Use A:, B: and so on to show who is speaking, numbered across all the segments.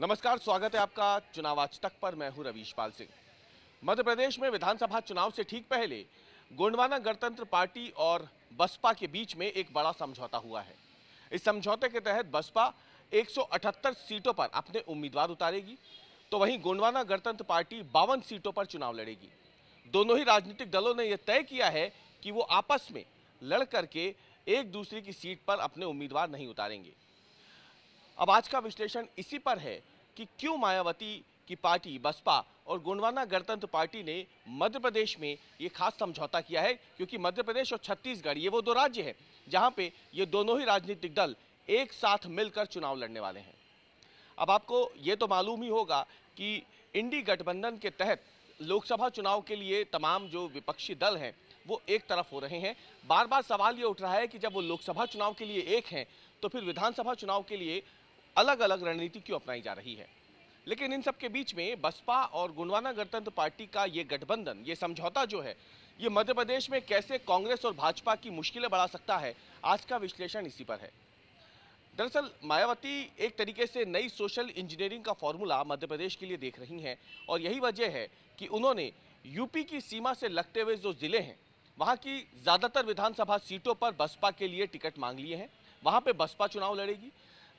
A: नमस्कार स्वागत है आपका चुनाव आज तक पर मैं हूं रवीश पाल सिंह मध्य प्रदेश में विधानसभा चुनाव से ठीक पहले गोंडवाना गणतंत्र पार्टी और बसपा के बीच में एक बड़ा समझौता हुआ है इस समझौते के तहत बसपा 178 सीटों पर अपने उम्मीदवार उतारेगी तो वहीं गोंडवाना गणतंत्र पार्टी बावन सीटों पर चुनाव लड़ेगी दोनों ही राजनीतिक दलों ने यह तय किया है कि वो आपस में लड़ करके एक दूसरे की सीट पर अपने उम्मीदवार नहीं उतारेंगे अब आज का विश्लेषण इसी पर है कि क्यों मायावती की पार्टी बसपा और गोंडवाना गणतंत्र पार्टी ने मध्य प्रदेश में ये खास समझौता किया है क्योंकि मध्य प्रदेश और छत्तीसगढ़ ये वो दो राज्य हैं जहां पे ये दोनों ही राजनीतिक दल एक साथ मिलकर चुनाव लड़ने वाले हैं अब आपको ये तो मालूम ही होगा कि इंडी गठबंधन के तहत लोकसभा चुनाव के लिए तमाम जो विपक्षी दल हैं वो एक तरफ हो रहे हैं बार बार सवाल ये उठ रहा है कि जब वो लोकसभा चुनाव के लिए एक हैं तो फिर विधानसभा चुनाव के लिए अलग अलग रणनीति क्यों अपनाई जा रही है लेकिन इन सबके बीच में बसपा और गुंडवाना गणतंत्र पार्टी का ये गठबंधन ये समझौता जो है ये मध्य प्रदेश में कैसे कांग्रेस और भाजपा की मुश्किलें बढ़ा सकता है आज का विश्लेषण इसी पर है दरअसल मायावती एक तरीके से नई सोशल इंजीनियरिंग का फॉर्मूला मध्य प्रदेश के लिए देख रही हैं और यही वजह है कि उन्होंने यूपी की सीमा से लगते हुए जो ज़िले हैं वहाँ की ज़्यादातर विधानसभा सीटों पर बसपा के लिए टिकट मांग लिए हैं वहाँ पे बसपा चुनाव लड़ेगी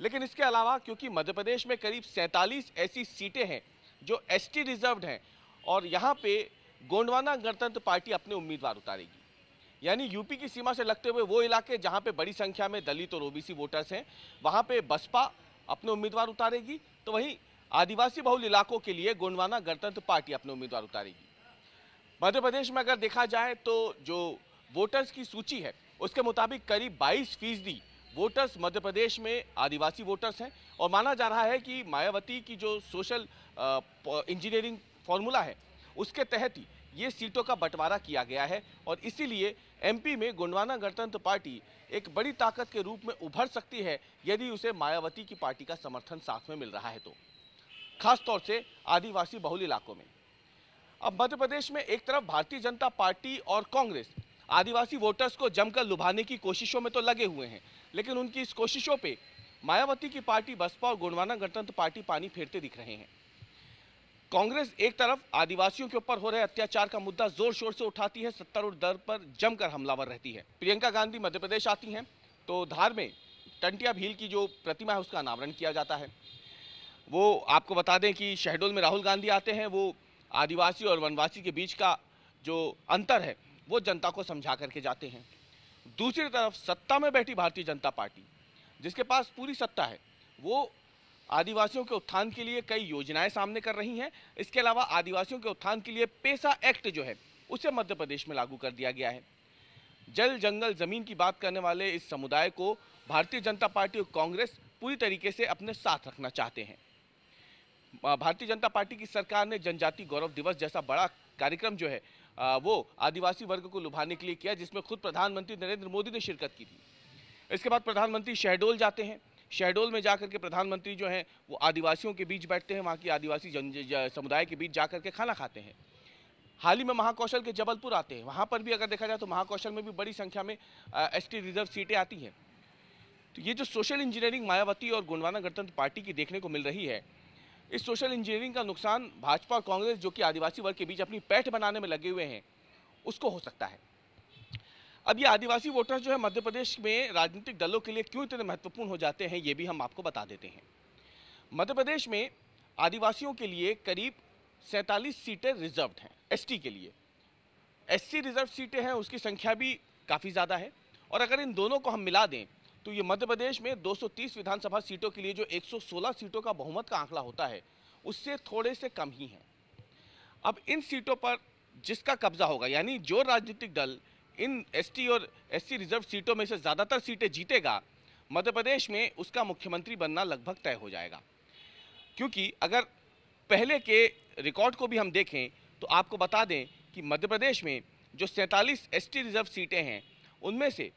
A: लेकिन इसके अलावा क्योंकि मध्य प्रदेश में करीब सैंतालीस ऐसी सीटें हैं जो एस टी रिजर्व्ड हैं और यहाँ पे गोंडवाना गणतंत्र पार्टी अपने उम्मीदवार उतारेगी यानी यूपी की सीमा से लगते हुए वो इलाके जहाँ पे बड़ी संख्या में दलित और ओबीसी वोटर्स हैं वहाँ पे बसपा अपने उम्मीदवार उतारेगी तो वहीं आदिवासी बहुल इलाकों के लिए गोंडवाना गणतंत्र पार्टी अपने उम्मीदवार उतारेगी मध्य प्रदेश में अगर देखा जाए तो जो वोटर्स की सूची है उसके मुताबिक करीब बाईस फीसदी वोटर्स मध्य प्रदेश में आदिवासी वोटर्स हैं और माना जा रहा है कि मायावती की जो सोशल इंजीनियरिंग फॉर्मूला है उसके तहत ही ये सीटों का बंटवारा किया गया है और इसीलिए एमपी में गुंडवाना गणतंत्र पार्टी एक बड़ी ताकत के रूप में उभर सकती है यदि उसे मायावती की पार्टी का समर्थन साथ में मिल रहा है तो खासतौर से आदिवासी बहुल इलाकों में अब मध्य प्रदेश में एक तरफ भारतीय जनता पार्टी और कांग्रेस आदिवासी वोटर्स को जमकर लुभाने की कोशिशों में तो लगे हुए हैं लेकिन उनकी इस कोशिशों पे मायावती की पार्टी बसपा और गुणवाना गणतंत्र पार्टी पानी फेरते दिख रहे हैं कांग्रेस एक तरफ आदिवासियों के ऊपर हो रहे अत्याचार का मुद्दा जोर शोर से उठाती है सत्तर और दर पर जमकर हमलावर रहती है प्रियंका गांधी मध्य प्रदेश आती हैं तो धार में टंटिया भील की जो प्रतिमा है उसका अनावरण किया जाता है वो आपको बता दें कि शहडोल में राहुल गांधी आते हैं वो आदिवासी और वनवासी के बीच का जो अंतर है वो जनता को समझा करके जाते हैं दूसरी तरफ सत्ता में बैठी भारतीय जनता पार्टी जिसके पास पूरी सत्ता है वो आदिवासियों के उत्थान के लिए कई योजनाएं सामने कर रही हैं इसके अलावा आदिवासियों के उत्थान के लिए पेशा एक्ट जो है उसे मध्य प्रदेश में लागू कर दिया गया है जल जंगल जमीन की बात करने वाले इस समुदाय को भारतीय जनता पार्टी और कांग्रेस पूरी तरीके से अपने साथ रखना चाहते हैं भारतीय जनता पार्टी की सरकार ने जनजाति गौरव दिवस जैसा बड़ा कार्यक्रम जो है वो आदिवासी वर्ग को लुभाने के लिए किया जिसमें खुद प्रधानमंत्री नरेंद्र मोदी ने शिरकत की थी इसके बाद प्रधानमंत्री शहडोल जाते हैं शहडोल में जाकर के प्रधानमंत्री जो हैं वो आदिवासियों के बीच बैठते हैं वहाँ की आदिवासी जन समुदाय के बीच जाकर के खाना खाते हैं हाल ही में महाकौशल के जबलपुर आते हैं वहाँ पर भी अगर देखा जाए तो महाकौशल में भी बड़ी संख्या में एस रिजर्व सीटें आती हैं तो ये जो सोशल इंजीनियरिंग मायावती और गुंडवाना गणतंत्र पार्टी की देखने को मिल रही है इस सोशल इंजीनियरिंग का नुकसान भाजपा और कांग्रेस जो कि आदिवासी वर्ग के बीच अपनी पैठ बनाने में लगे हुए हैं उसको हो सकता है अब ये आदिवासी वोटर्स जो है मध्य प्रदेश में राजनीतिक दलों के लिए क्यों इतने महत्वपूर्ण हो जाते हैं ये भी हम आपको बता देते हैं मध्य प्रदेश में आदिवासियों के लिए करीब सैंतालीस सीटें रिजर्व हैं एस के लिए सी रिजर्व सीटें हैं उसकी संख्या भी काफ़ी ज़्यादा है और अगर इन दोनों को हम मिला दें तो ये मध्य प्रदेश में 230 विधानसभा सीटों के लिए जो 116 सीटों का बहुमत का आंकड़ा होता है उससे थोड़े से कम ही है अब इन सीटों पर जिसका कब्जा होगा यानी जो राजनीतिक दल इन एसटी और एससी रिजर्व सीटों में से ज़्यादातर सीटें जीतेगा मध्य प्रदेश में उसका मुख्यमंत्री बनना लगभग तय हो जाएगा क्योंकि अगर पहले के रिकॉर्ड को भी हम देखें तो आपको बता दें कि मध्य प्रदेश में जो सैंतालीस एसटी रिजर्व सीटें हैं उनमें से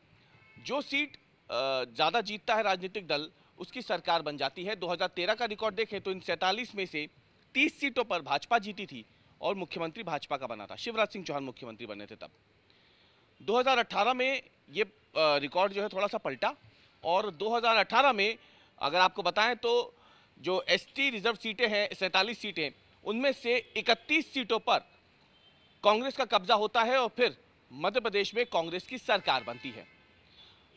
A: जो सीट ज़्यादा जीतता है राजनीतिक दल उसकी सरकार बन जाती है 2013 का रिकॉर्ड देखें तो इन सैंतालीस में से 30 सीटों पर भाजपा जीती थी और मुख्यमंत्री भाजपा का बना था शिवराज सिंह चौहान मुख्यमंत्री बने थे तब 2018 में ये रिकॉर्ड जो है थोड़ा सा पलटा और 2018 में अगर आपको बताएं तो जो एस रिजर्व सीटें हैं सैंतालीस सीटें उनमें से इकतीस सीटों पर कांग्रेस का कब्जा होता है और फिर मध्य प्रदेश में कांग्रेस की सरकार बनती है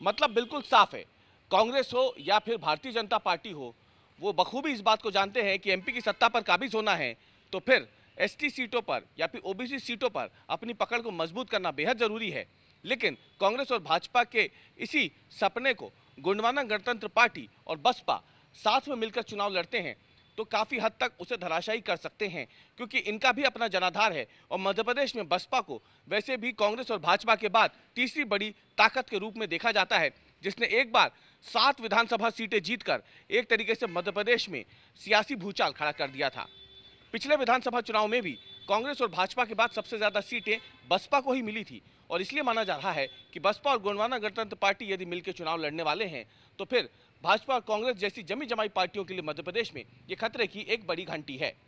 A: मतलब बिल्कुल साफ है कांग्रेस हो या फिर भारतीय जनता पार्टी हो वो बखूबी इस बात को जानते हैं कि एमपी की सत्ता पर काबिज होना है तो फिर एसटी सीटों पर या फिर ओबीसी सीटों पर अपनी पकड़ को मजबूत करना बेहद जरूरी है लेकिन कांग्रेस और भाजपा के इसी सपने को गुंडवाना गणतंत्र पार्टी और बसपा साथ में मिलकर चुनाव लड़ते हैं तो काफ़ी हद तक उसे धराशायी कर सकते हैं क्योंकि इनका भी अपना जनाधार है और मध्य प्रदेश में बसपा को वैसे भी कांग्रेस और भाजपा के बाद तीसरी बड़ी ताकत के रूप में देखा जाता है जिसने एक बार सात विधानसभा सीटें जीतकर एक तरीके से मध्य प्रदेश में सियासी भूचाल खड़ा कर दिया था पिछले विधानसभा चुनाव में भी कांग्रेस और भाजपा के बाद सबसे ज़्यादा सीटें बसपा को ही मिली थी और इसलिए माना जा रहा है कि बसपा और गोंडवाना गणतंत्र पार्टी यदि मिलकर चुनाव लड़ने वाले हैं तो फिर भाजपा और कांग्रेस जैसी जमी जमाई पार्टियों के लिए मध्य प्रदेश में ये खतरे की एक बड़ी घंटी है